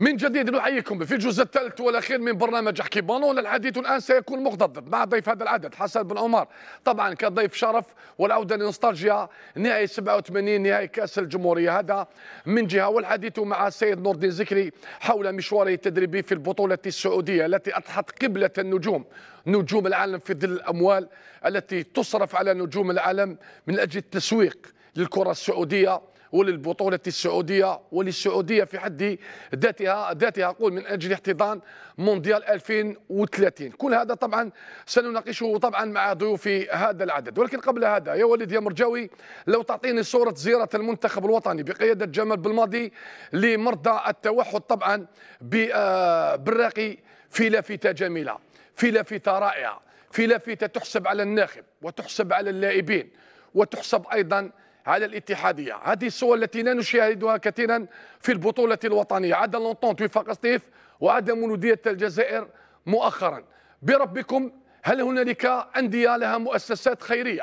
من جديد نحييكم في الجزء الثالث والاخير من برنامج احكي بالون الحديث الان سيكون مغتضب مع ضيف هذا العدد حسن بن عمر طبعا كضيف شرف والعوده لنوستالجيا نهائي 87 نهائي كاس الجمهوريه هذا من جهه والحديث مع السيد نور الدين زكري حول مشواره التدريبي في البطوله السعوديه التي اضحت قبله النجوم نجوم العالم في ظل الاموال التي تصرف على نجوم العالم من اجل التسويق للكره السعوديه وللبطولة السعودية وللسعودية في حد ذاتها ذاتها أقول من أجل احتضان مونديال 2030 كل هذا طبعا سنناقشه طبعا مع ضيوف هذا العدد ولكن قبل هذا يا وليد يا مرجوي لو تعطيني صورة زيارة المنتخب الوطني بقيادة جمال بالماضي لمرضى التوحد طبعا آه، بالراقي في لافتة جميلة في لافتة رائعة في لافتة تحسب على الناخب وتحسب على اللاعبين وتحسب أيضا على الاتحادية هذه الصور التي لا نشاهدها كثيرا في البطولة الوطنيه عدا لونطونت وفاق سطيف وعدا مولودية الجزائر مؤخرا بربكم هل هنالك أندية لها مؤسسات خيرية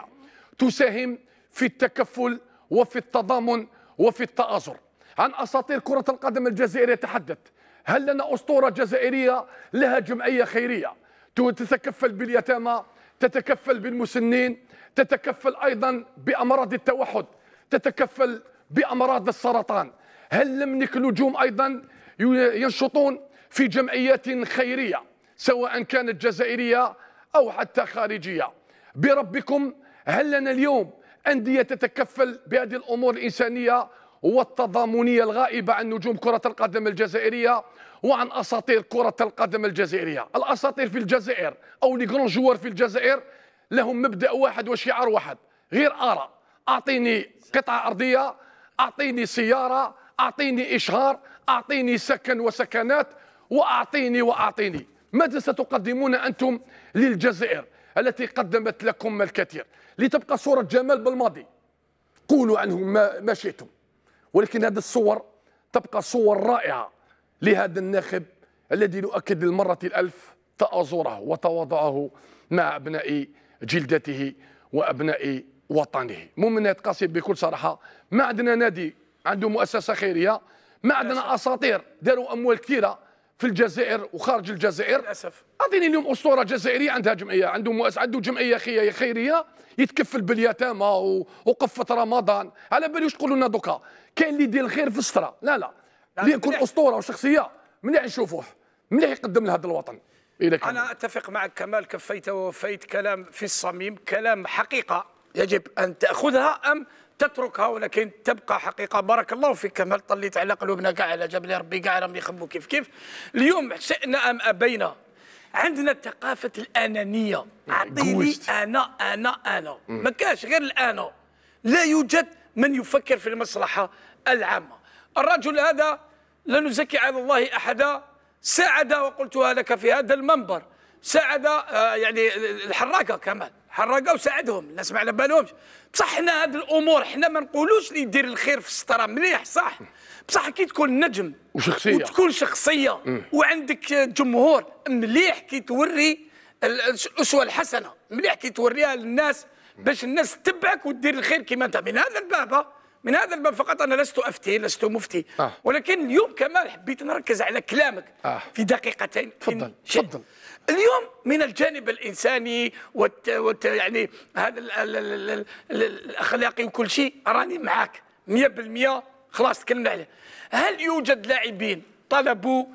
تساهم في التكفل وفي التضامن وفي التآزر عن أساطير كرة القدم الجزائرية تحدث هل لنا أسطورة جزائرية لها جمعية خيرية تتكفل باليتامى تتكفل بالمسنين تتكفل أيضا بأمراض التوحد تتكفل بأمراض السرطان هل منك نجوم أيضا ينشطون في جمعيات خيرية سواء كانت جزائرية أو حتى خارجية بربكم هل لنا اليوم أندية تتكفل بهذه الأمور الإنسانية والتضامنية الغائبة عن نجوم كرة القدم الجزائرية وعن أساطير كرة القدم الجزائرية الأساطير في الجزائر أو لي جوار في الجزائر لهم مبدأ واحد وشعار واحد غير آراء اعطيني قطعه ارضيه اعطيني سياره اعطيني اشهار اعطيني سكن وسكنات واعطيني واعطيني ماذا ستقدمون انتم للجزائر التي قدمت لكم الكثير لتبقى صوره جمال بالماضي قولوا عنه ما, ما شئتم ولكن هذه الصور تبقى صور رائعه لهذا الناخب الذي نؤكد للمره الالف تآزره وتواضعه مع ابناء جلدته وابناء وطنه مؤمنات قاسي بكل صراحه ما عندنا نادي عنده مؤسسه خيريه ما عندنا اساطير داروا اموال كثيره في الجزائر وخارج الجزائر للاسف اعطيني اليوم اسطوره جزائريه عندها جمعيه عنده مؤسسه عنده جمعيه خيريه يتكفل باليتامى وقفه رمضان على بالي واش تقولوا لنا دوكا كاين اللي يدير الخير في السطره لا لا اللي يكون اسطوره وشخصيه مليح نشوفوه مليح يقدم لهذا الوطن إيه انا اتفق معك كمال كفيت ووفيت كلام في الصميم كلام حقيقه يجب أن تأخذها أم تتركها ولكن تبقى حقيقه بارك الله فيك كمال طليت على قلوبنا كاع على جبل ربي كاع راهم يخموا كيف كيف اليوم شئنا ام ابينا عندنا ثقافه الانانيه يعني اعطيني انا انا انا ما كاش غير الانا لا يوجد من يفكر في المصلحه العامه الرجل هذا لا نزكي على الله احدا ساعد وقلتها لك في هذا المنبر ساعد آه، يعني الحراكه كمان حرقوا وساعدهم الناس ما على بالهمش بصح حنا هاد الامور حنا ما نقولوش اللي يدير الخير في الستره مليح صح بصح كي تكون نجم وشخصيه وتكون شخصيه وعندك جمهور مليح كي توري الاسوه الحسنه مليح كي توريها للناس باش الناس تتبعك وتدير الخير كما انت من هذا الباب من هذا الباب فقط انا لست افتي لست مفتي آه. ولكن اليوم كمال حبيت نركز على كلامك آه. في دقيقتين تفضل تفضل اليوم من الجانب الانساني والت... والت... يعني هذا ال... ال... ال... ال... الاخلاقي وكل شيء راني معاك 100% خلاص تكلمنا عليه هل يوجد لاعبين طلبوا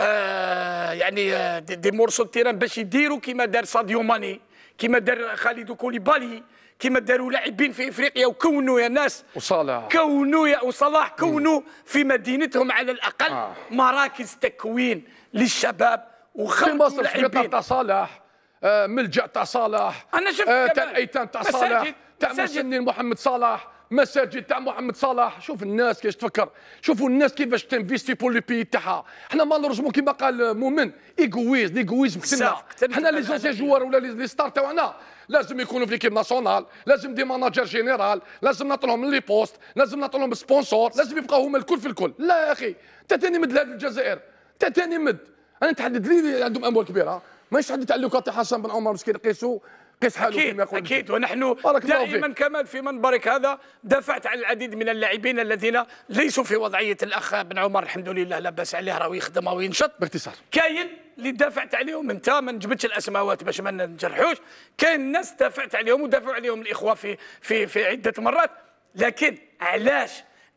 آه يعني آه دي مورسو تيران باش يديروا كما دار ساديو ماني كما دار خالد كوليبالي كما داروا لاعبين في افريقيا وكونوا يا ناس وصلاح كونوا يا وصلاح كونوا في مدينتهم على الاقل آه. مراكز تكوين للشباب وخلقوا في مصر تاع صلاح آه، ملجا تاع صلاح انا شفت آه تاع ايتام تاع صلاح تاع محمد صلاح مساجد تاع محمد صلاح شوف الناس كيفاش تفكر شوفوا الناس كيفاش تنفيستي بور لو بي تاعها حنا مالورجمون كيما قال مؤمن ايغويز ايغويزم قتلنا حنا لي جونسي جوار ولا لي ستار تاعنا لازم يكونوا في ليكيب ناسيونال لازم دي ماناجر جينيرال لازم نعطيهم من لي بوست لازم نعطيهم سبونسور لازم يبقاو هما الكل في الكل لا يا اخي انت تاني مد لهذه الجزائر انت تاني مد انا تحدد لي عندهم اموال كبيره مانيش حد تاع حسن بن عمر مسكين قيسو قس حالك أكيد كما يقول أكيد ونحن دائما كمان في منبرك هذا دافعت عن العديد من اللاعبين الذين ليسوا في وضعية الأخ بن عمر الحمد لله لا باس عليه راه يخدم وينشط ينشط باختصار كاين اللي دافعت عليهم انت ما نجبتش الاسماوات باش ما نجرحوش كاين ناس دافعت عليهم ودافعوا عليهم الاخوه في في في عده مرات لكن علاش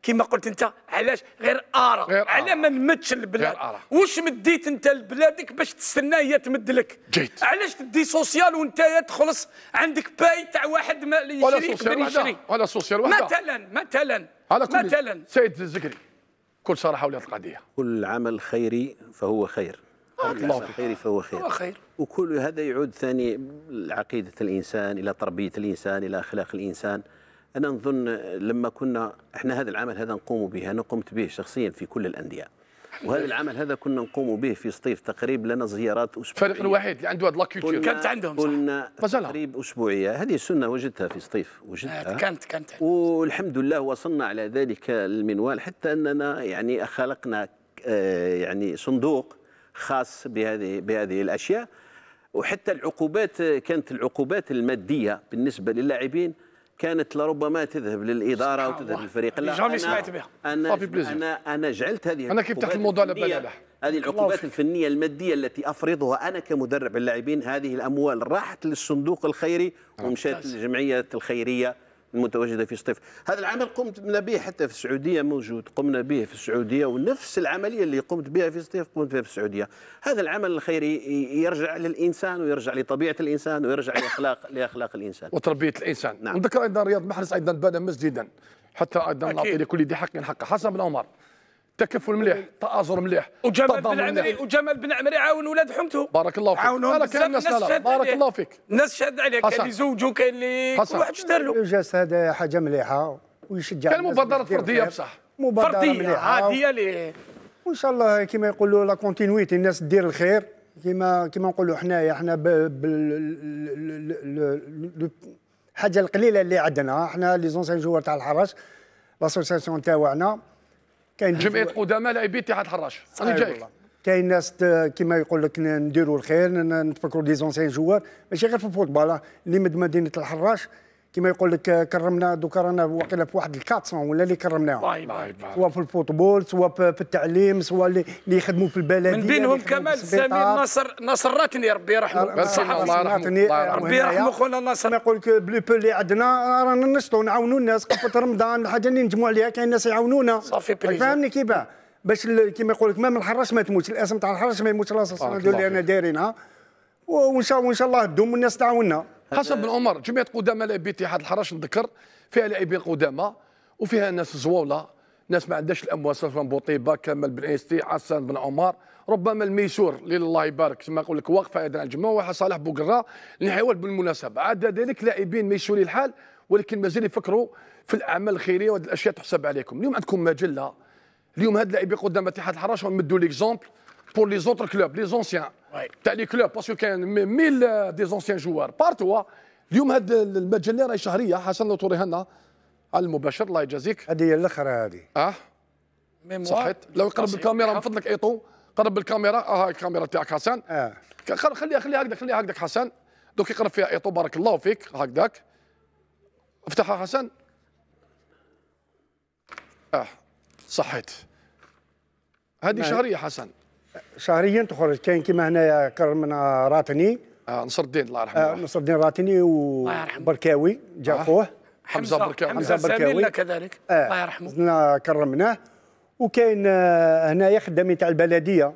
كما قلت انت علاش غير ارى غير على ما نمدش البلاد واش مديت انت لبلادك باش تستنى هي تمد لك جيت علاش تدي سوسيال وانت تخلص عندك باي تاع واحد ما يشري ولا سوسيال واحد مثلا مثلا على كل مثلا سيد الزكري كل صراحه ولات القضيه كل عمل خيري فهو خير الله خير فهو خير خير وكل هذا يعود ثاني لعقيدة الإنسان إلى تربية الإنسان إلى أخلاق الإنسان انا نظن لما كنا احنا هذا العمل هذا نقوم به انا قمت به شخصيا في كل الانديه وهذا العمل هذا كنا نقوم به في سطيف تقريب لنا زيارات اسبوعيه الفريق الوحيد اللي عنده هذا لاكيوتير كانت عندهم كنا تقريب اسبوعيه هذه السنه وجدتها في سطيف وجدتها آه، كانت كانت والحمد لله وصلنا على ذلك المنوال حتى اننا يعني خلقنا آه، يعني صندوق خاص بهذه بهذه الاشياء وحتى العقوبات كانت العقوبات الماديه بالنسبه للاعبين كانت لربما تذهب للاداره وتذهب للفريق لا جامي سمعت بها انا انا انا جعلت هذه انا كيف تاخذ الموضوع هذه العقوبات الفنيه الماديه التي افرضها انا كمدرب اللاعبين هذه الاموال راحت للصندوق الخيري ومشات للجمعيه الخيريه المتواجده في سطيف هذا العمل قمت به حتى في السعوديه موجود قمنا به في السعوديه ونفس العمليه اللي قمت بها في سطيف قمت بها في السعوديه هذا العمل الخيري يرجع للانسان ويرجع لطبيعه الانسان ويرجع لاخلاق لاخلاق الانسان وتربيه الانسان نعم. نذكر ايضا رياض محرز ايضا بان مسجدا حتى ايضا نعطي لكل ذي حق حقه حسن بن عمر تكفل مليح تآزر مليح وجمال بن عمري وجمال بن عمري عاون ولاد حمته بارك الله فيك عاونهم بارك, الناس شاد بارك الله فيك الناس شاد عليه كان اللي زوجو كان اللي كل واحد شدار له الجلسه هذا حاجه مليحه ويشجع كان مبادره فرديه بصح مبادره فرديه عاديه لي وان شاء الله كما يقولوا لا كونتينيتي الناس دير الخير كما كما نقولوا حنايا حنا الحاجه القليله اللي عندنا حنا لي زونسيان جوار تاع الحرس لاسوسياسيون تاعنا كاين جمعيه قدامى لاعبي اتحاد حراش انا جاي كاين ناس كما يقول لك نديروا الخير نتفكروا دي زونسيان جوار ماشي غير في الفوتبال اللي آه. مد مدينه الحراش كما يقول لك كرمنا دوكا رانا واقيلا في واحد 400 ولا اللي كرمناهم باي باي باي سواء في الفوتبول سواء في التعليم سواء اللي يخدموا في البلديه من بينهم كمال سمير ناصر ناصر راتني ربي يرحمه الله يرحمه ربي يرحمه خونا ناصر كما يقول لك بلو بو اللي عندنا رانا نشطوا نعاونوا الناس قفه رمضان الحاجه اللي نجمعوا عليها كاين ناس يعاونونا صافي فهمني كيفاه باش كما يقول لك ما من الحراش ما تموتش الاسم تاع الحراش ما يموتش الاساس اللي انا دايرينها وان شاء الله وان شاء الله تدوم والناس تعاوننا حسن بن عمر جمعيه قدامى لاعبي اتحاد الحراش نذكر فيها لاعبين قدامى وفيها ناس زواوله ناس ما عندهاش الاموال صفوان بوطيبه كمال بن عيستي حسن بن عمر ربما الميسور اللي الله يبارك كما يقول لك واقف يدنا الجمع وواحد صالح بوقرا نحاول بالمناسبه عدا ذلك لاعبين ميسوري الحال ولكن مازال يفكروا في الاعمال الخيريه وهذه الاشياء تحسب عليكم اليوم عندكم مجله اليوم هاد اللاعبين قدام اتحاد الحراش ونمدوا ليكزومبل بور لي زوتر كلوب لي زونسيان تاع لي كلوب باسكو كان ميل دي زونسيان جوار بارتوا اليوم هاد المجله راهي شهريه حسن لو توريها لنا على المباشر الله يجازيك هذه هي الاخر هذه اه صحيت لو قرب الكاميرا من فضلك ايطو قرب الكاميرا اه الكاميرا تاعك حسن اه خليها خليها هكذا خليها هكذا حسن دوك يقرب فيها ايطو بارك الله فيك هكذاك افتحها حسن اه صحيت هذه نعم. شهريه حسن شهريا تخرج كاين كيما هنايا كرمنا راتني آه نصر الدين الله يرحمه آه نصر الدين راتني وبركاوي جا خوه حمزه بركاوي حمزه بركاوي كذلك آه الله يرحمه كرمناه وكاين آه، هنايا خدامين تاع البلديه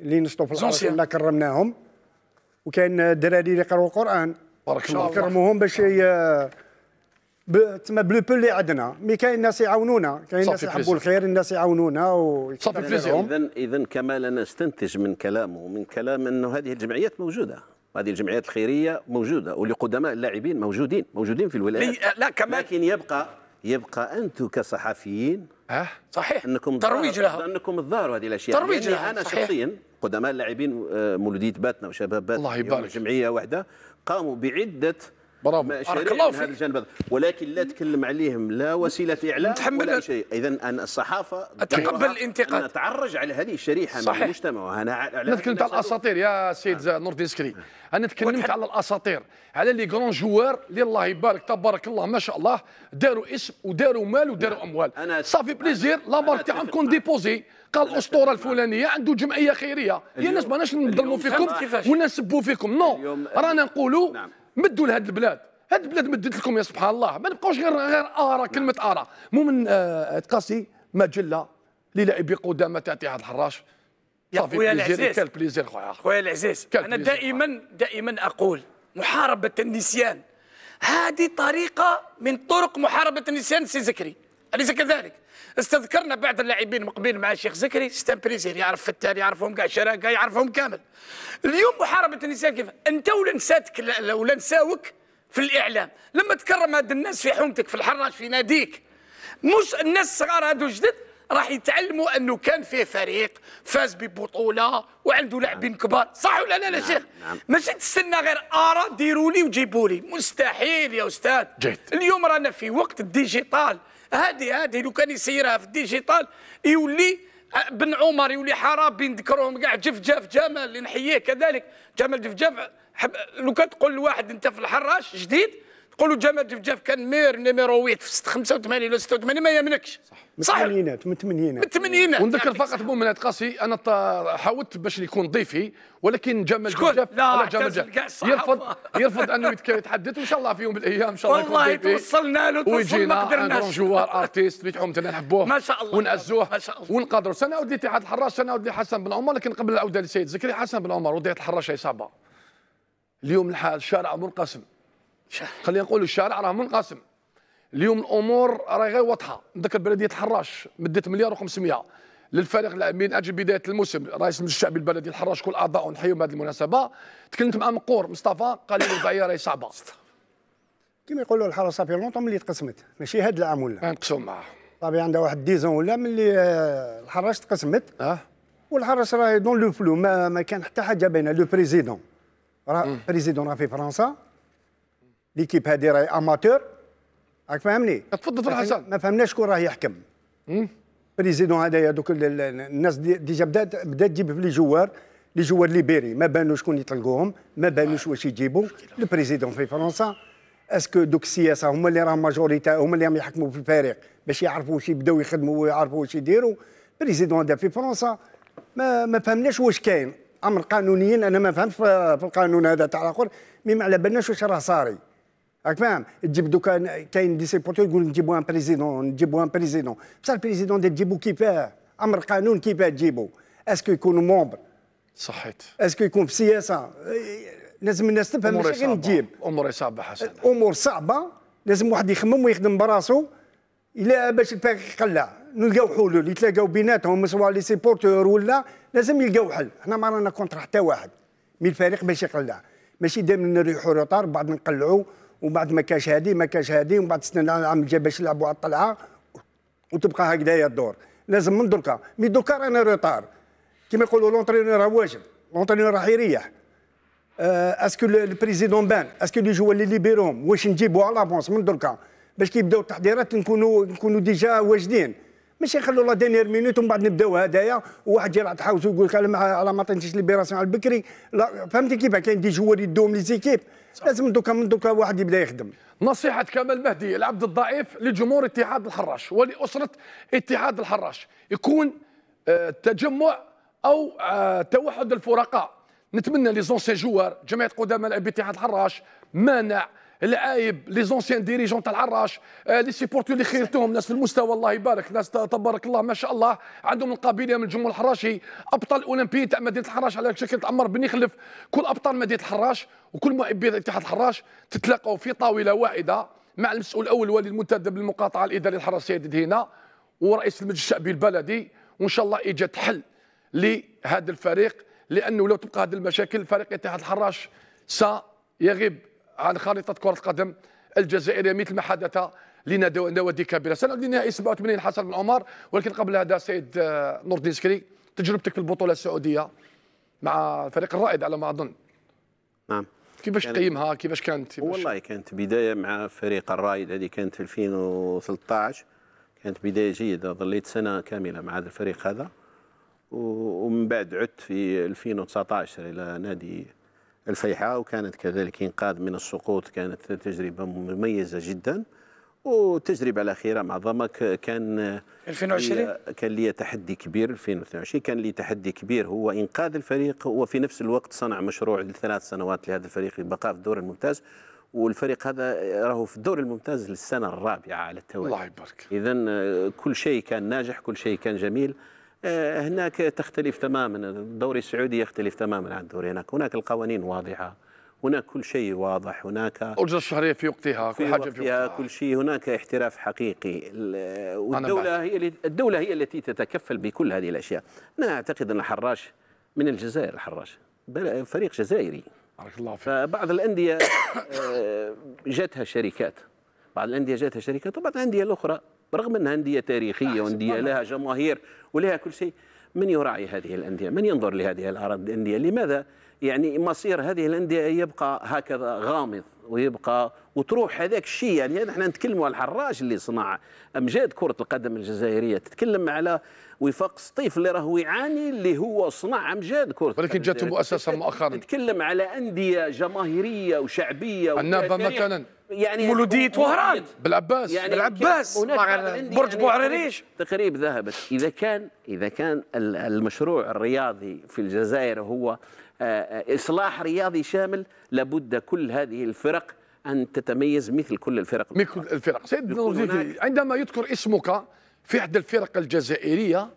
اللي نشطوا في الارض اللي كرمناهم وكاين الدراري آه، اللي يقراوا القران بارك الله كرموهم باش تما بلو بو اللي عندنا مي كاين ناس يعاونونا كاين ناس يحبوا الخير الناس يعاونونا صافي اذا اذا كما لا نستنتج من كلامه ومن كلام انه هذه الجمعيات موجوده هذه الجمعيات الخيريه موجوده ولقدماء اللاعبين موجودين موجودين في الولايات لا كمان لكن يبقى يبقى انتم كصحفيين اه صحيح انكم ترويج لها انكم تظاهروا هذه الاشياء ترويج يعني لها انا صحيح. شخصيا قدماء اللاعبين آه، مولوديه باتنا وشباب باتنا الله يبارك جمعيه واحده قاموا بعده برافو بارك الله فيك هذا الجانب ولكن لا تكلم عليهم لا وسيله اعلام ولا شيء اذا انا الصحافه اتقبل الانتقاد نتعرج على هذه الشريحه صحيح. من المجتمع وانا انا تكلمت على الاساطير يا سيد آه. نور ديسكري انا تكلمت على الاساطير على لي كرون جوار اللي الله يبارك تبارك الله ما شاء الله داروا اسم وداروا مال وداروا نعم. اموال أنا صافي بليزير لا مارك تاعهم كون ديبوزي قال الاسطوره الفلانيه عنده جمعيه خيريه يا الناس ماناش نظلموا فيكم ولا نسبوا فيكم نو رانا نقولوا نعم. مدوا لهاد البلاد هاد البلاد مدت لكم يا سبحان الله ما نبقاوش غير غير اراء كلمه اراء المهم آه تقاسي مجله للاعبي قدامى تاع هذا الحراش يا خويا العزيز كان بليزير خويا خويا العزيز انا دائما دائما اقول محاربه النسيان هذه طريقه من طرق محاربه النسيان سي زكري أليس كذلك؟ استذكرنا بعض اللاعبين المقبلين مع الشيخ زكري بريزير يعرف فتان يعرفهم كاع شراكه يعرفهم كامل اليوم محاربه النساء كيف انت ولا نساتك ولا نساوك في الاعلام لما تكرم هاد الناس في حومتك في الحراش في ناديك مش الناس الصغار هادو جدد راح يتعلموا انه كان فيه فريق فاز ببطوله وعنده لاعبين نعم. كبار صح ولا لا يا نعم، شيخ نعم. ماشي تستنى غير ارى ديروا لي وجيبوا لي مستحيل يا استاذ جيت. اليوم رانا في وقت الديجيتال هذه هذه لو كان يسيرها في الديجيتال يولي آه، بن عمر يولي حرابي نذكرهم كاع جفجاف جمال نحييه كذلك جمال جفجاف حب لو كان تقول لواحد انت في الحراش جديد قولوا جمال جفجاف كان مير نيميرو 8 في 85 ولا 86 ما يمنكش صح من الثمانينات من الثمانينات من الثمانينات ونذكر فقط مؤمنات قاسي انا حاولت باش يكون ضيفي ولكن جمال جفجاف لا جمال جفجاف يرفض يرفض انه يتحدث وان شاء الله في يوم من الايام ان شاء الله والله توصلنا له توصل ما قدرناش جوار ارتيست اللي حمتنا نحبوه ما شاء الله ونعزوه ما شاء الله ونقدروا سنعود لاتحاد الحراش سنعود لحسن بن عمر لكن قبل العوده للسيد زكريا حسن بن عمر وضعيه الحراش هي صعبه اليوم الحال الشارع منقسم خلينا نقول الشارع راه منقسم اليوم الامور راهي غير واضحه نذكر بلديه الحراش مدت مليار و500 للفريق من اجل بدايه الموسم رئيس المجلس الشعبي البلدي الحراش كل اعضاء نحييهم هذه المناسبه تكلمت مع مقور مصطفى قال لي الوضعيه راهي صعبه كما يقولوا الحراش صافي لونطون ملي تقسمت ماشي هذا العام ولا نقسم معاه صافي عندها واحد ديزون ولا ملي آه، الحراش تقسمت أه؟ والحراش راهي دون لو فلو ما, ما كان حتى حاجه باينه لو بريزيدون راه بريزيدون راه في فرنسا ليكيب هذه راهي اماتور راك فاهمني تفضل في الحسن ما فهمناش شكون راه يحكم بريزيدون هذايا دوك الناس ديجا بدات بدات تجيب في لي جوار لي جوار ليبيري ما بانوش شكون يطلقوهم ما بانوش واش يجيبوا البريزيدون في فرنسا اسكو دوك السياسه هما اللي راهم ماجوريتا هما اللي راهم يحكموا في الفريق باش يعرفوا واش يبداو يخدموا ويعرفوا واش يديروا بريزيدون هذا في فرنسا ما ما فهمناش واش كاين امر قانونيا انا ما فهمتش في القانون هذا تاع الاخر مي ما على بالناش واش راه صاري راك فاهم تجيب دوكا كاين دي سيبورتور يقول نجيبو ان بريزيدون نجيبو ان بريزيدون بصح البريزيدون تجيبو كيفاه امر قانون كيفاه تجيبو اسكو يكون مومبر صحيت اسكو يكون في سياسه لازم الناس تفهم ماشي غير نجيب امور صعبه حسن امور صعبه لازم واحد يخمم ويخدم براسو الا باش الفريق يقلع نلقاو حلول يتلاقاو بيناتهم سواء لي سيبورتور ولا لازم يلقاو حل حنا ما رانا كونتر حتى واحد من الفريق باش يقلع ماشي دائما نريحوا روطار بعد نقلعوا ومن بعد ما كاش هادي ما كاش هادي ومن بعد استنى العام الجاي باش يلعبوا على الطلعه وتبقى هكذايا الدور لازم من دركا مي دركا رانا روتار كيما يقولوا لونترينور راه واجب لونترينور راح يريح اسكو البريزيدون بان اسكو لي جوا اللي ليبيروهم واش نجيبوا على لافونس من دركا باش كيبداو التحضيرات نكونوا نكونوا ديجا واجدين ماشي يخلوا لا دينير مينوت ومن بعد نبداو هدايا وواحد يجي تحاوس ويقول لك على ما عطيتيش ليبيراسيون على البكري لا فهمتي كيف كاين دي جوار يدوهم لي زيكيب لازم دوكا من دوكا واحد يبدا يخدم نصيحة كمال مهدي العبد الضعيف لجمهور اتحاد الحراش ولأسرة اتحاد الحراش يكون آه، تجمع أو آه، توحد الفرقاء نتمنى لي زونسي جوار جمعية قدامى لاعبي اتحاد الحراش مانع العايب لي زونسيان ديريجون تاع العراش آه، لي سيبورتو اللي خيرتهم ناس في المستوى الله يبارك ناس تبارك الله ما شاء الله عندهم القابليه من الجمهور الحراشي ابطال اولمبيين تاع مدينه الحراش على شكل عمر بن يخلف كل ابطال مدينه الحراش وكل محبي اتحاد الحراش تتلاقوا في طاوله واحده مع المسؤول الاول والي المنتدب للمقاطعه الاداريه الحراسيه سيد هنا ورئيس المجلس الشعبي البلدي وان شاء الله ايجاد حل لهذا الفريق لانه لو تبقى هذه المشاكل فريق اتحاد الحراش سيغيب عن خريطه كره القدم الجزائريه مثل ما حدث لنا نوادي كبيره سنة لنهائي 87 حسن بن عمر ولكن قبل هذا سيد آه، نور الدين سكري تجربتك في البطوله السعوديه مع الفريق الرائد على ما اظن نعم كيفاش يعني تقيمها كيفاش كانت كيفش والله كانت بدايه مع فريق الرائد هذه كانت 2013 كانت بدايه جيده ظليت سنه كامله مع هذا الفريق هذا ومن بعد عدت في 2019 الى نادي الفيحاء وكانت كذلك إنقاذ من السقوط كانت تجربة مميزة جدا وتجربة الأخيرة مع ضمك كان 2020 كان لي تحدي كبير 2022 كان لي تحدي كبير هو إنقاذ الفريق وفي نفس الوقت صنع مشروع لثلاث سنوات لهذا الفريق للبقاء في الدور الممتاز والفريق هذا راهو في الدور الممتاز للسنة الرابعة على التوالي الله يبارك إذا كل شيء كان ناجح كل شيء كان جميل آه، هناك تختلف تماما الدوري السعودي يختلف تماما عن الدوري هناك هناك القوانين واضحة هناك كل شيء واضح هناك أجرة الشهرية في وقتها في حاجة في وقتها كل شيء هناك احتراف حقيقي والدولة هي الدولة هي التي تتكفل بكل هذه الأشياء أنا أعتقد أن الحراش من الجزائر الحراش فريق جزائري بارك الله فيك فبعض الأندية آه، جاتها شركات بعض الأندية جاتها شركات وبعض الأندية الأخرى رغم أنها أندية تاريخية وأندية لها جماهير ولها كل شيء من يراعي هذه الأندية من ينظر لهذه الأندية لماذا يعني مصير هذه الأندية يبقى هكذا غامض ويبقى وتروح هذاك الشيء يعني،, يعني احنا نتكلموا على الحراج اللي صنع امجاد كره القدم الجزائريه تتكلم على وفاق سطيف اللي راهو يعاني اللي هو صنع امجاد كره ولكن جاته مؤسسه مؤخرا تتكلم على انديه جماهيريه وشعبيه النابه مثلا يعني مولودية وهران بالعباس يعني بالعباس برج بوعريريش يعني تقريب ذهبت اذا كان اذا كان المشروع الرياضي في الجزائر هو آه، آه، إصلاح رياضي شامل لابد كل هذه الفرق أن تتميز مثل كل الفرق مثل الفرق سيد نوزيفي عندما يذكر اسمك في إحدى الفرق الجزائرية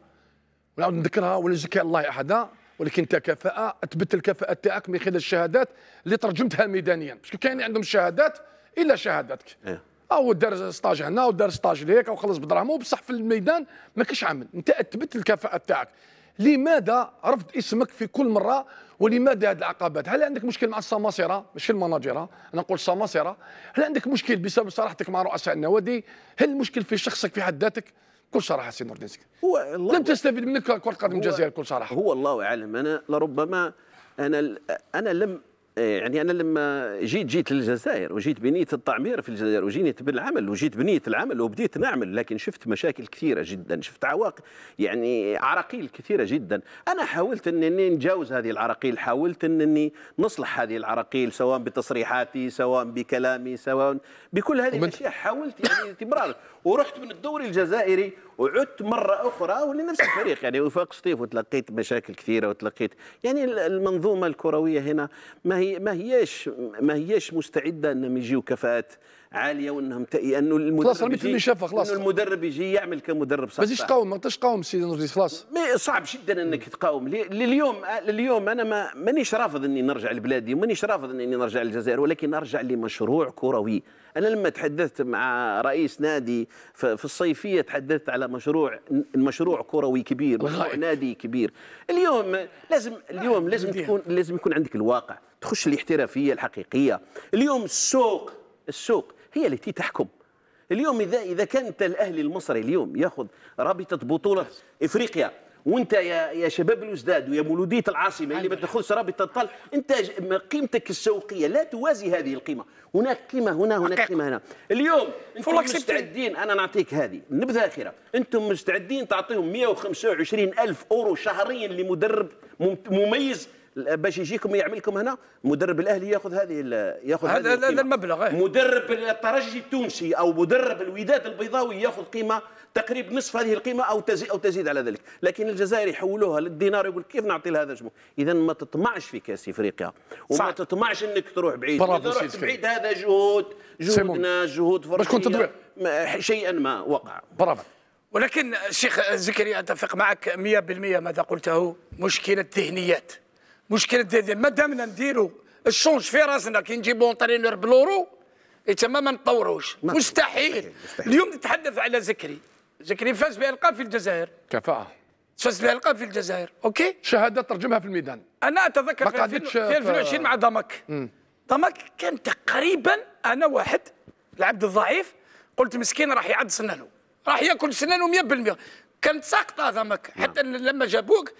ونعود نذكرها ولا زكي الله أحدا ولكن انت كفاءه اثبت الكفاءه تاعك من خلال الشهادات اللي ترجمتها ميدانيا باسكو كاين عندهم شهادات الا شهاداتك إيه. او دار ستاج هنا ودار ستاج ليك او خلص بدراهمو بصح في الميدان ما كاش عامل انت اثبت الكفاءه تاعك لماذا رفض اسمك في كل مره ولماذا هذه العقبات؟ هل عندك مشكل مع السماسره؟ ماشي المناجره، انا نقول السماسره، هل عندك مشكل بسبب صراحتك مع رؤساء النوادي؟ هل المشكل في شخصك في حد ذاتك؟ بكل صراحه سي نور هو الله لم تستفيد منك كره قدم الجزائر بكل صراحه هو الله اعلم انا لربما انا انا لم يعني انا لما جيت جيت للجزائر وجيت بنيه التعمير في الجزائر وجيت بالعمل وجيت بنيه العمل وبديت نعمل لكن شفت مشاكل كثيره جدا شفت عواقب يعني عراقيل كثيره جدا انا حاولت انني نجاوز هذه العراقيل حاولت انني نصلح هذه العراقيل سواء بتصريحاتي سواء بكلامي سواء بكل هذه الاشياء حاولت يعني تمرار ورحت من الدوري الجزائري وعدت مره اخرى ولنفس الفريق يعني وفاق سطيف وتلقيت مشاكل كثيره وتلقيت يعني المنظومه الكرويه هنا ما هي هي ما هياش ما هيش مستعده انهم يجيو كفاءات عاليه وانهم انه المدرب خلاص اللي شافها خلاص انه المدرب يجي يعمل كمدرب صح ما تقاوم ما تقدرش تقاوم سي نورزيز خلاص صعب جدا انك تقاوم لليوم لليوم انا ما مانيش رافض اني نرجع لبلادي ومانيش رافض اني نرجع للجزائر ولكن ارجع لمشروع كروي انا لما تحدثت مع رئيس نادي في الصيفيه تحدثت على مشروع مشروع كروي كبير مشروع نادي كبير اليوم لازم آه، اليوم لازم تكون لازم يكون عندك الواقع تخش الاحترافيه الحقيقيه اليوم السوق السوق هي التي تحكم اليوم اذا اذا كان انت الاهلي المصري اليوم ياخذ رابطه بطوله افريقيا وانت يا يا شباب الوزداد ويا مولوديه العاصمه اللي ما تاخذش رابطه الطل انت قيمتك السوقيه لا توازي هذه القيمه هناك قيمه هنا هناك قيمه هنا اليوم انتم مستعدين انا نعطيك هذه نبذه اخيره انتم مستعدين تعطيهم 125 الف اورو شهريا لمدرب مميز باش يجيكم يعمل لكم هنا مدرب الاهلي ياخذ هذه ياخذ هذا هذا المبلغ إيه. مدرب الترجي التونسي او مدرب الوداد البيضاوي ياخذ قيمه تقريبا نصف هذه القيمه او تزيد او تزيد على ذلك لكن الجزائر يحولوها للدينار يقول كيف نعطي لهذا جمهور اذا ما تطمعش في كاس افريقيا وما صح. تطمعش انك تروح بعيد اذا رحت بعيد هذا جهود جهودنا جهود فرنسا شيئا ما وقع برافو ولكن الشيخ زكريا اتفق معك 100% ماذا قلته مشكله ذهنيات مشكله ديال ما دامنا نديروا الشونج في راسنا كي نجيبوا اونترينور بلورو تما ما نطوروش مستحيل اليوم نتحدث على زكري زكري فاز بالقاب في الجزائر كفاءه فاز بالقاب في الجزائر اوكي شهاده ترجمها في الميدان انا اتذكر في 2020 مع ضمك ضمك كان تقريبا انا واحد العبد الضعيف قلت مسكين راح يعض سنانه راح ياكل سنانه 100% كانت ساقطه ضمك نعم. حتى لما جابوك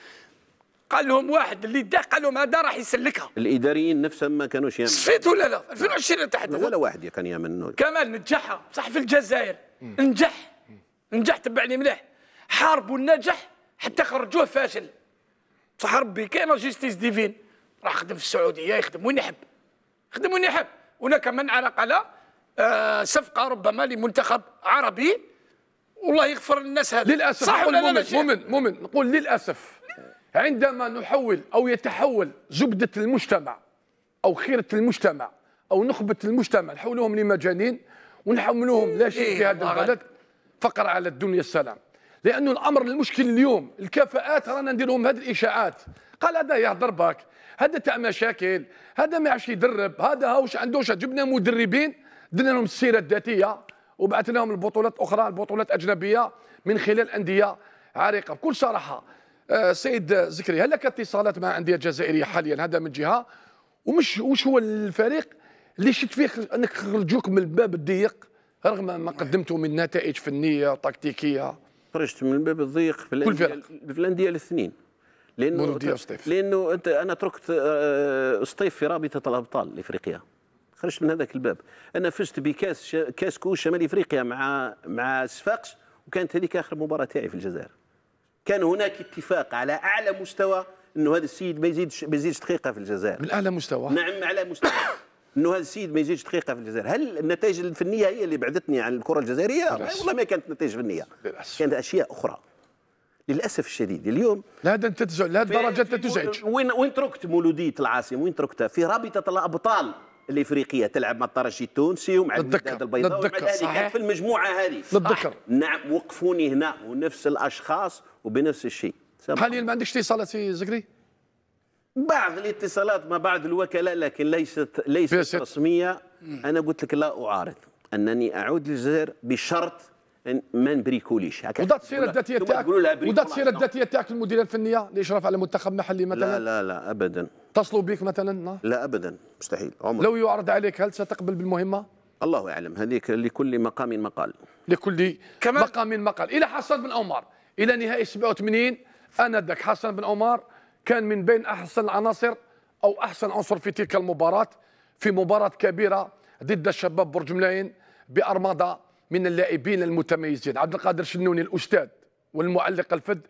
قال لهم واحد اللي داق قال لهم هذا راح يسلكها الاداريين نفسهم ما كانوش يامنوا صفيت ولا لا 2020 تحدث ولا واحد كان يامن كمال نجحها صح في الجزائر مم. نجح مم. نجح تبعني مليح حاربوا النجح حتى خرجوه فاشل صح ربي كاين جيستيس ديفين راح خدم في السعوديه يخدم وين يحب يخدم وين يحب هناك من علق على آه صفقه ربما لمنتخب عربي والله يغفر للناس هذا للاسف صح ولا لا مؤمن مؤمن نقول للاسف عندما نحول أو يتحول زبدة المجتمع أو خيرة المجتمع أو نخبة المجتمع نحولهم لمجانين ونحملهم لا شيء إيه، في هذا البلد فقر على الدنيا السلام لأنه الأمر المشكل اليوم الكفاءات رانا نديرهم هذه الإشاعات قال هذا يهضر باك هذا تاع مشاكل هذا ما يعرفش يدرب هذا هاوش عندوش جبنا مدربين درنا لهم السيره الذاتيه وبعثنا لهم البطولات اخرى البطولات اجنبيه من خلال انديه عريقه بكل صراحه آه، سيد زكريا هل لك اتصالات مع انديه جزائريه حاليا هذا من جهه ومش وش هو الفريق اللي شفت فيه انك خرجوك من الباب الضيق رغم ما قدمته من نتائج فنيه تكتيكيه خرجت من الباب الضيق في الانديه في الانديه الاثنين لانه لانه انت انا تركت آه، آه، سطيف في رابطه الابطال لافريقيا خرجت من هذاك الباب انا فزت بكاس كاس كو شمال افريقيا مع مع صفاقس وكانت هذيك اخر مباراه تاعي في الجزائر كان هناك اتفاق على أعلى مستوى أنه هذا السيد ما يزيدش ما يزيدش دقيقة في الجزائر من أعلى مستوى نعم أعلى مستوى انه هذا السيد ما يزيدش دقيقه في الجزائر هل النتائج الفنيه هي اللي بعدتني عن الكره الجزائريه والله ما كانت نتائج فنيه كانت اشياء اخرى للاسف الشديد اليوم لا انت تزعج لا درجه تزعج وين وين تركت مولوديه العاصمه وين تركتها في رابطه الابطال الافريقيه تلعب مع الترجي التونسي ومع الوداد البيضاء ومع الاهلي كانت في المجموعه هذه للذكر نعم وقفوني هنا ونفس الاشخاص وبنفس الشيء حاليا ما عندكش اتصالات في زكري؟ بعض الاتصالات ما بعد الوكاله لكن ليست ليست بيست. رسميه انا قلت لك لا اعارض انني اعود للجزائر بشرط ان ما نبريكوليش هكا وضعت السيره الذاتيه تاعك وضعت السيره الذاتيه تاعك المديريه الفنيه لاشراف على منتخب محلي مثلا لا لا لا ابدا اتصلوا بك مثلا لا ابدا مستحيل عمر لو يعرض عليك هل ستقبل بالمهمه؟ الله اعلم هذيك لكل مقام مقال لكل مقام مقال الى حسن بن عمر الى نهائي 87 انا ذاك حسن بن عمر كان من بين احسن العناصر او احسن عنصر في تلك المباراه في مباراه كبيره ضد الشباب برج ملاين بارماده من اللاعبين المتميزين عبد القادر شنوني الاستاذ والمعلق الفد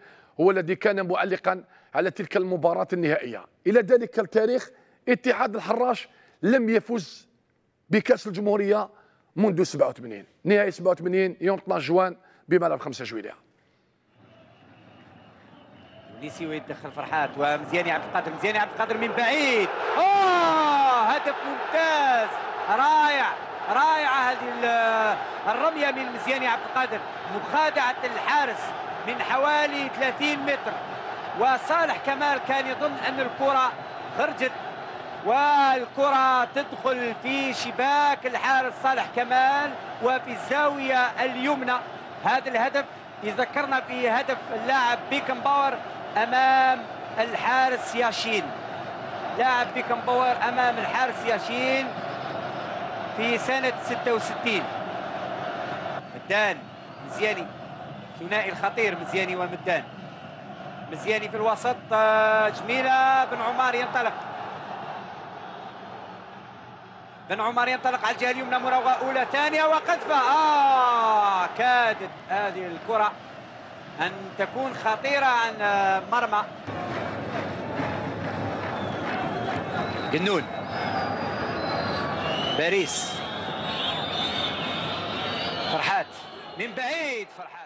هو الذي كان معلقا على تلك المباراة النهائية إلى ذلك التاريخ اتحاد الحراش لم يفز بكأس الجمهورية منذ 87 نهائي 87 يوم 12 جوان بملعب 5 جويليه ديسيوي يدخل فرحات ومزياني عبد القادر مزياني عبد القادر من بعيد اوه هدف ممتاز رائع رائعه هذه الرميه من مزياني عبد القادر مخادعه الحارس من حوالي 30 متر وصالح كمال كان يظن ان الكره خرجت والكرة تدخل في شباك الحارس صالح كمال وفي الزاوية اليمنى هذا الهدف يذكرنا في هدف اللاعب بيكن باور امام الحارس ياشين لاعب بيكن باور امام الحارس ياشين في سنه 66 مدان مزياني ثنائي الخطير مزياني ومدان مزياني في الوسط جميله بن عمار ينطلق بن عمر ينطلق على الجهه اليمنى مراوغه اولى ثانيه وقذفه اه كادت هذه الكره أن تكون خطيرة عن آه، مرمى جنون باريس فرحات من بعيد فرحات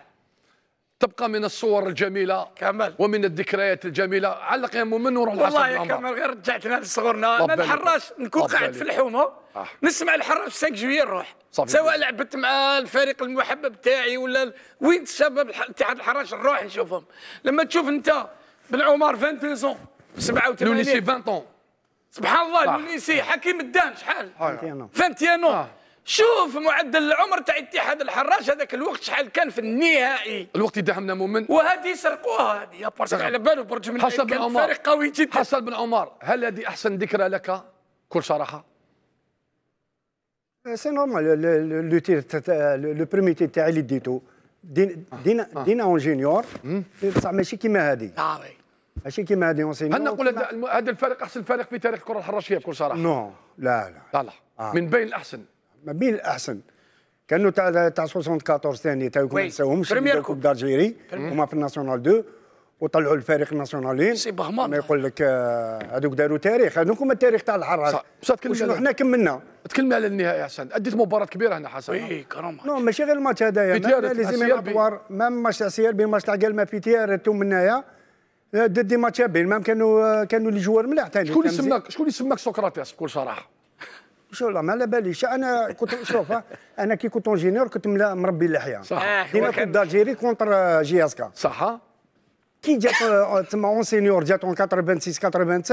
تبقى من الصور الجميله كمل ومن الذكريات الجميله علق يا مؤمن وروح والله يا كمال غير رجعتنا لصغرنا انا الحراش نكون قاعد في الحومه آه. نسمع الحراش 5 جوية نروح سواء لعبت مع الفريق المحبب تاعي ولا وين الشباب تاع الحراش نروح نشوفهم لما تشوف انت بن عمر 22 87 لونيسي 20 سبحان الله لونيسي حكيم الدان شحال 21 21 شوف معدل العمر تاع اتحاد الحراش هذاك الوقت شحال كان في النهائي الوقت اللي داهمنا مؤمن وهذه سرقوها هذه برج على باله برج من حسن كان فريق قوي جدا حسن بن عمر هل هذه احسن ذكرى لك كل صراحه سي نورمال لو تير لو بريمي تير تاعي اللي ديتو دينا دينا دينا اون جينيور بصح ماشي كيما هذه ماشي كيما هذه اون سينيور هل نقول هذا الفريق احسن فريق في تاريخ الكره الحراشيه بكل صراحه نو لا لا, لا. Ah. من بين الاحسن ما بين الاحسن كانوا تاع تاع 74 ثاني تاع ما نساوهمش كوب d'Algérie هما في الناسيونال 2 وطلعوا الفريق الناسيونالين سي بهمان ما يقول لك آه، هذوك داروا تاريخ هذوك هما التاريخ تاع الحراج بصح حنا كملنا تكلمنا على النهائي حسن اديت مباراه كبيره هنا حسن اي كرم نو ماشي غير الماتش هذايا لازم الادوار مام ماتش تاع سيال بين بي ماتش تاع قال ما في تيار ار تو منايا دي ماتش بين مام كانوا آه، كانوا لي جوار ملاح ثاني شكون اللي سماك شكون اللي سماك سقراطيس بكل صراحه شو ما على باليش انا كنت شوف انا كي كنت انجينير كنت مربي اللحيه صح آه. ديما كنت دالجيري كونتر جي اسكا صح كي جات آه، تما اون سينيور جات اون 86 87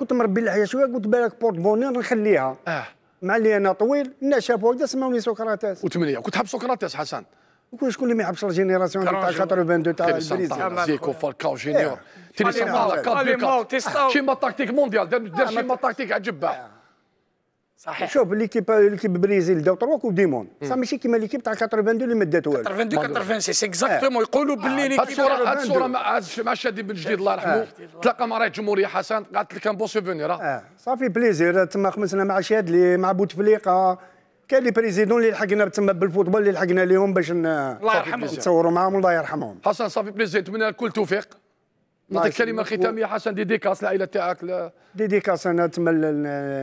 كنت مربي اللحيه شويه قلت بالك بورت بونير نخليها اه مع اللي انا طويل الناس شافوا هكذا سماوني سقراطيس وثمانيه كنت حاب سقراطيس حسن وكل شكون اللي ما يحبش الجينيراسيون تاع 82 تاع البريزيل زيكو فالكاو جينيور تيلي سامبا كيما تاكتيك مونديال دير آه، شيما تاكتيك عجبه صحيح شوف ليكيب ليكيب بريزيل داو تروك كوب دي موند ماشي كيما ليكيب تاع 82 اللي ما دات والو 82 86 اكزاكتومون يقولوا باللي آه. ليكيب هاد الصوره هاد الصوره مع شادي بن جديد الله آه. يرحمه تلاقى مع رئيس الجمهوريه حسن قالت لك ان بو سوفونير اه صافي بليزير تما خمسنا مع شادلي مع بوتفليقه كاين لي بريزيدون اللي لحقنا تما بالفوتبول اللي لحقنا لهم باش الله يرحمهم نتصوروا معاهم الله يرحمهم حسن صافي بليزير نتمنى لك كل توفيق نعطيك كلمه نعم. ختاميه حسن ديديكاس العائله تاعك ديديكاس انا تمل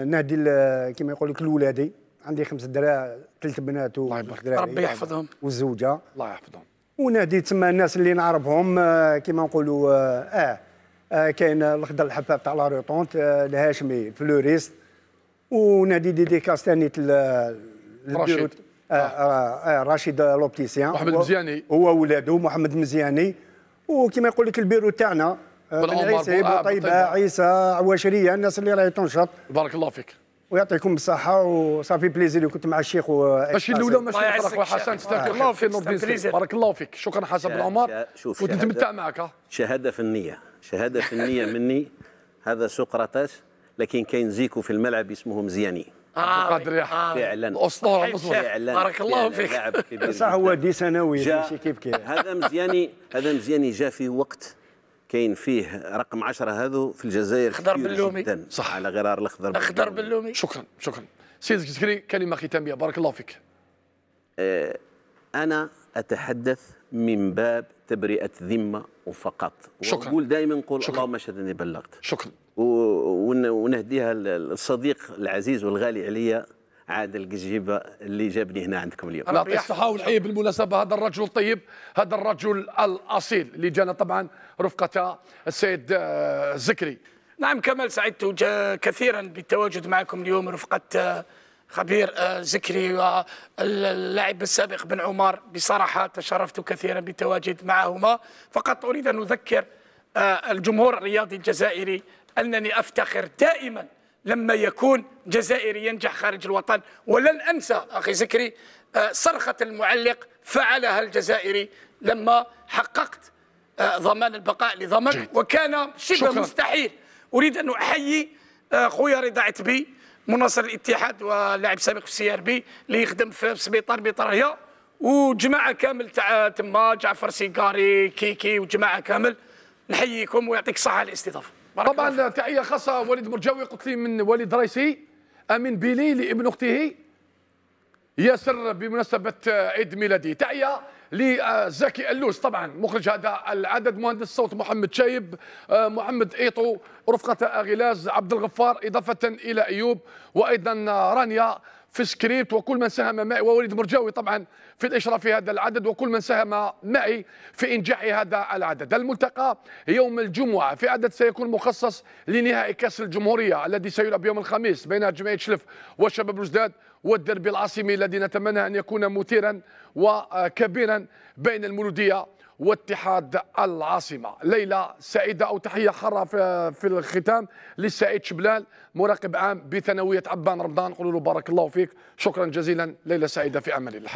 نهدي كما يقول لك لولادي عندي خمس دراع ثلاث بنات ربي يحفظهم والزوجه الله يحفظهم ونادي تما الناس اللي نعرفهم آه، كما نقولوا آه،, اه, آه كاين الخضر الحباب تاع لا روتونت آه الهاشمي فلوريست ونادي ديديكاس ثاني رشيد آه آه آه رشيد لوبتيسيان محمد مزياني هو ولاده محمد مزياني وكما يقول لك البيرو تاعنا آه، عيسى آه، طيبة طيب، آه، عيسى عواشريه الناس اللي راهي تنشط بارك الله فيك ويعطيكم الصحة وصافي بليزير كنت مع الشيخ و ماشي الأولى ماشي الأخرى حسن تستاكر الله فيك بارك الله فيك شكرا حسن بن عمر وتتمتع معك شهادة فنية شهادة فنية مني هذا سقراطس لكن كاين زيكو في الملعب اسمه مزياني آه آه فعلا اسطوره فعلا بارك الله فيك صح هو دي ثانوي ماشي كيف كيف هذا مزياني هذا مزياني جاء في وقت كاين فيه رقم 10 هذو في الجزائر اخضر باللومي جدا صح على غرار الاخضر اخضر باللومي شكرا شكرا سيد زكري كلمه ختاميه بارك الله فيك آه، انا اتحدث من باب تبرئه ذمه وفقط شكرا واقول دائما نقول اللهم اشهد اني بلغت شكرا ونهديها للصديق العزيز والغالي عليا عادل قجيبه اللي جابني هنا عندكم اليوم انا الصحه والحيه بالمناسبه هذا الرجل الطيب هذا الرجل الاصيل اللي جانا طبعا رفقه السيد آه، زكري نعم كمال سعدت كثيرا بالتواجد معكم اليوم رفقه آه، خبير آه، زكري واللاعب السابق بن عمر بصراحه تشرفت كثيرا بالتواجد معهما فقط اريد ان اذكر الجمهور الرياضي الجزائري أنني أفتخر دائما لما يكون جزائري ينجح خارج الوطن ولن أنسى أخي زكري آه، صرخة المعلق فعلها الجزائري لما حققت آه، ضمان البقاء لضمن وكان شبه شكرا. مستحيل أريد أن أحيي آه، خويا رضا عتبي مناصر الاتحاد ولاعب سابق في السي ار بي اللي يخدم في سبيطار بطريا وجماعه كامل تاع تما جعفر سيكاري كيكي وجماعه كامل نحييكم ويعطيك الصحه على الاستضافه طبعا تحيه خاصه وليد مرجوي قلت لي من وليد رايسي امين بيلي لابن اخته ياسر بمناسبه عيد ميلادي تحيه لزكي اللوس طبعا مخرج هذا العدد مهندس صوت محمد شايب محمد ايطو رفقه غلاز عبد الغفار اضافه الى ايوب وايضا رانيا في سكريبت وكل من ساهم معي ووليد مرجاوي طبعا في الإشراف في هذا العدد وكل من ساهم معي في إنجاح هذا العدد الملتقى يوم الجمعة في عدد سيكون مخصص لنهائي كأس الجمهورية الذي سيلعب يوم الخميس بين جمعية شلف وشباب الجداد والدربي العاصمي الذي نتمنى أن يكون مثيرا وكبيرا بين المولودية واتحاد العاصمه ليله سعيده او تحيه حاره في الختام للسعيد شبلال مراقب عام بثانويه عبان رمضان قولوا له بارك الله فيك شكرا جزيلا ليله سعيده في امان الله